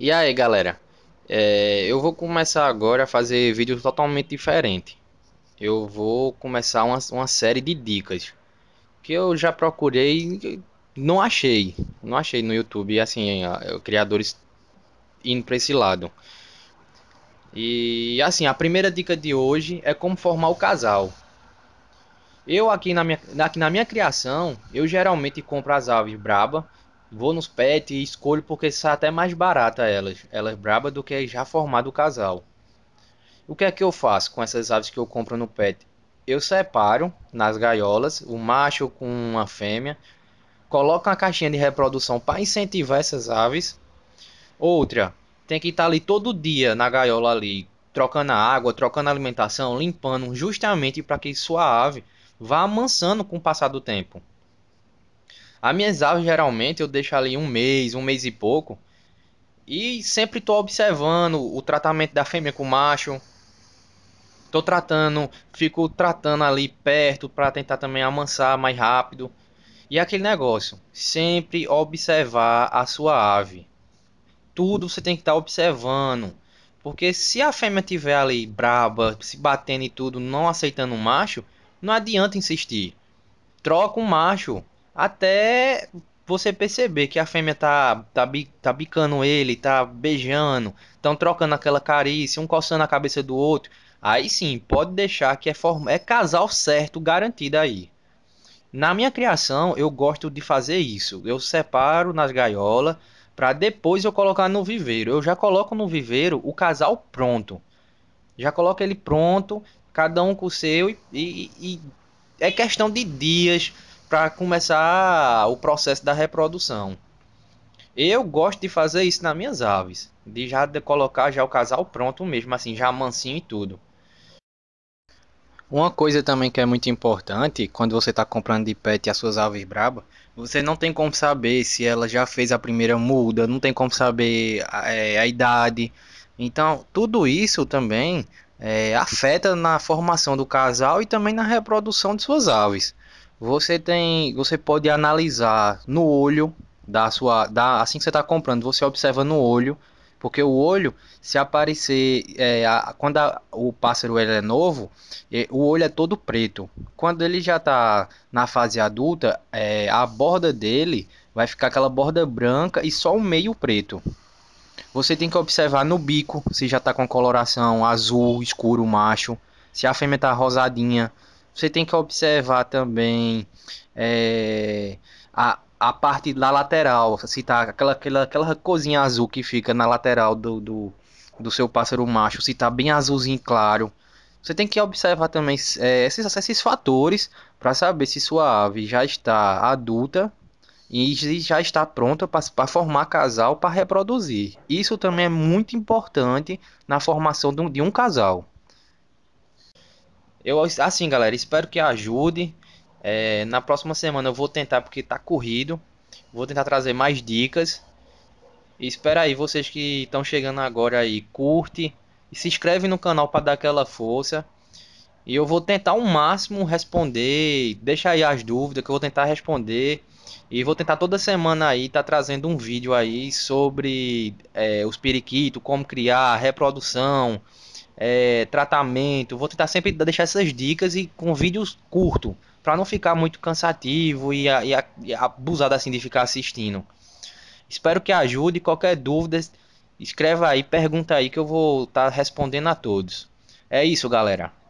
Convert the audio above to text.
E aí, galera? É, eu vou começar agora a fazer vídeos totalmente diferente. Eu vou começar uma, uma série de dicas que eu já procurei, não achei, não achei no YouTube. Assim, é, criadores indo para esse lado. E assim, a primeira dica de hoje é como formar o casal. Eu aqui na minha, aqui na minha criação, eu geralmente compro as aves braba Vou nos pets e escolho porque são até mais barata elas, elas braba do que já formado o casal. O que é que eu faço com essas aves que eu compro no pet? Eu separo nas gaiolas o macho com uma fêmea, coloco uma caixinha de reprodução para incentivar essas aves. Outra, tem que estar tá ali todo dia na gaiola ali, trocando a água, trocando a alimentação, limpando, justamente para que sua ave vá amansando com o passar do tempo. As minhas aves geralmente eu deixo ali um mês, um mês e pouco. E sempre tô observando o tratamento da fêmea com o macho. Tô tratando, fico tratando ali perto para tentar também amansar mais rápido. E é aquele negócio, sempre observar a sua ave. Tudo você tem que estar tá observando. Porque se a fêmea tiver ali braba, se batendo e tudo, não aceitando o macho, não adianta insistir. Troca o um macho, até você perceber que a fêmea tá, tá, tá bicando ele, tá beijando, estão trocando aquela carícia, um coçando a cabeça do outro. Aí sim, pode deixar que é, form... é casal certo garantido aí. Na minha criação, eu gosto de fazer isso. Eu separo nas gaiolas para depois eu colocar no viveiro. Eu já coloco no viveiro o casal pronto. Já coloco ele pronto, cada um com o seu e, e, e é questão de dias para começar o processo da reprodução. Eu gosto de fazer isso nas minhas aves, de já de colocar já o casal pronto mesmo, assim, já mansinho e tudo. Uma coisa também que é muito importante, quando você está comprando de pet as suas aves braba, você não tem como saber se ela já fez a primeira muda, não tem como saber a, eh, é, a idade. Então, tudo isso também é, afeta na formação do casal e também na reprodução de suas aves. Você tem, você pode analisar no olho da sua, da, assim que você está comprando, você observa no olho, porque o olho, se aparecer, é, a, quando a, o pássaro ele é novo, é, o olho é todo preto. Quando ele já está na fase adulta, é, a borda dele vai ficar aquela borda branca e só o meio preto. Você tem que observar no bico se já está com coloração azul escuro macho, se a fêmea está rosadinha, você tem que observar também é, a, a parte da lateral, se tá aquela, aquela, aquela cozinha azul que fica na lateral do, do, do seu pássaro macho, se tá bem azulzinho claro. Você tem que observar também é, esses, esses fatores para saber se sua ave já está adulta e já está pronta para formar casal para reproduzir. Isso também é muito importante na formação de um, de um casal. Eu, assim, galera, espero que ajude. É, na próxima semana eu vou tentar, porque tá corrido. Vou tentar trazer mais dicas. E espera aí, vocês que estão chegando agora aí, curte. E se inscreve no canal para dar aquela força. E eu vou tentar o máximo responder. Deixa aí as dúvidas que eu vou tentar responder. E vou tentar toda semana aí tá trazendo um vídeo aí sobre é, os periquitos, como criar, reprodução é, tratamento. Vou tentar sempre deixar essas dicas e com vídeos curto, para não ficar muito cansativo e, e, e abusado assim de ficar assistindo. Espero que ajude. Qualquer dúvida, escreva aí, pergunta aí que eu vou estar tá respondendo a todos. É isso, galera.